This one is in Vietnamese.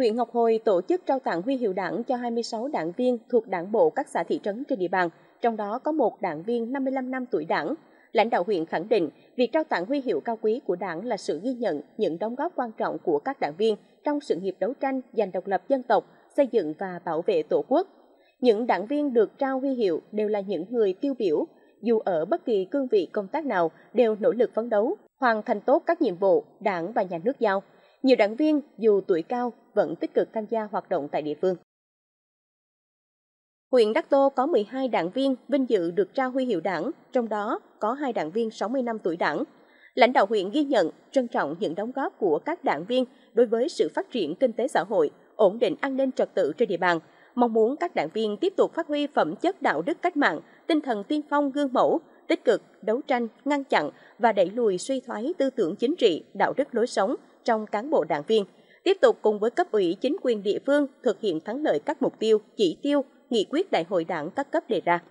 huyện Ngọc Hồi tổ chức trao tặng huy hiệu đảng cho 26 đảng viên thuộc đảng bộ các xã thị trấn trên địa bàn, trong đó có một đảng viên 55 năm tuổi đảng. Lãnh đạo huyện khẳng định, việc trao tặng huy hiệu cao quý của đảng là sự ghi nhận những đóng góp quan trọng của các đảng viên trong sự nghiệp đấu tranh giành độc lập dân tộc, xây dựng và bảo vệ Tổ quốc. Những đảng viên được trao huy hiệu đều là những người tiêu biểu, dù ở bất kỳ cương vị công tác nào đều nỗ lực phấn đấu, hoàn thành tốt các nhiệm vụ đảng và nhà nước giao nhiều đảng viên dù tuổi cao vẫn tích cực tham gia hoạt động tại địa phương. Huyện Đắc Tô có 12 đảng viên vinh dự được trao huy hiệu đảng, trong đó có hai đảng viên 60 năm tuổi đảng. Lãnh đạo huyện ghi nhận, trân trọng những đóng góp của các đảng viên đối với sự phát triển kinh tế xã hội, ổn định an ninh trật tự trên địa bàn, mong muốn các đảng viên tiếp tục phát huy phẩm chất đạo đức cách mạng, tinh thần tiên phong gương mẫu, tích cực đấu tranh, ngăn chặn và đẩy lùi suy thoái tư tưởng chính trị, đạo đức lối sống, trong cán bộ đảng viên, tiếp tục cùng với cấp ủy chính quyền địa phương thực hiện thắng lợi các mục tiêu, chỉ tiêu, nghị quyết đại hội đảng các cấp đề ra.